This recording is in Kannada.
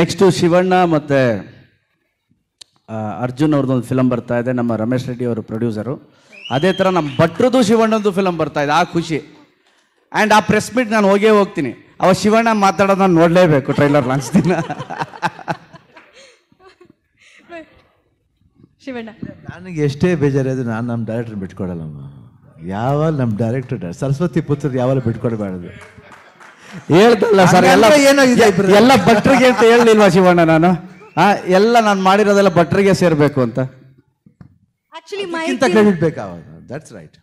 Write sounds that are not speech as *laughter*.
ನೆಕ್ಸ್ಟು ಶಿವಣ್ಣ ಮತ್ತು ಅರ್ಜುನ್ ಒಂದು ಫಿಲಮ್ ಬರ್ತಾ ಇದೆ ನಮ್ಮ ರಮೇಶ್ ರೆಡ್ಡಿ ಅವರು ಪ್ರೊಡ್ಯೂಸರು ಅದೇ ಥರ ನಮ್ಮ ಭಟ್ರದ್ದು ಶಿವಣ್ಣದ್ದು ಫಿಲಮ್ ಬರ್ತಾ ಇದೆ ಆ ಖುಷಿ ಆ್ಯಂಡ್ ಆ ಪ್ರೆಸ್ ಮೀಟ್ ನಾನು ಹೋಗೇ ಹೋಗ್ತೀನಿ ಅವ ಶಿವಣ್ಣ ಮಾತಾಡೋದು ನಾನು ನೋಡಲೇಬೇಕು ಟ್ರೈಲರ್ ಲಾಂಚ್ ದಿನ *laughs* ಶಿವಣ್ಣ ನನಗೆ ಎಷ್ಟೇ ಬೇಜಾರಾದ್ರು ನಾನು ನಮ್ಮ ಡೈರೆಕ್ಟರ್ ಬಿಟ್ಕೊಡಲ್ಲಮ್ಮ ಯಾವಾಗ ನಮ್ಮ ಡೈರೆಕ್ಟರ್ ಸರಸ್ವತಿ ಪುತ್ರ ಯಾವಾಗ ಬಿಟ್ಕೊಡಬಾರದು ಹೇಳ್ತಲ್ಲ ಸರ್ ಎಲ್ಲ ಇದೆ ಎಲ್ಲ ಭಟ್ರಿಗೆ ಅಂತ ಹೇಳಲಿಲ್ವಾ ಶಿವಣ್ಣ ನಾನು ಆ ಎಲ್ಲ ನಾನು ಮಾಡಿರೋದೆಲ್ಲ ಭಟ್ರಿಗೆ ಸೇರ್ಬೇಕು ಅಂತ ಆಕ್ಚುಲಿ ಕ್ರೆಡಿಟ್ ಬೇಕಾ ದಟ್ಸ್ ರೈಟ್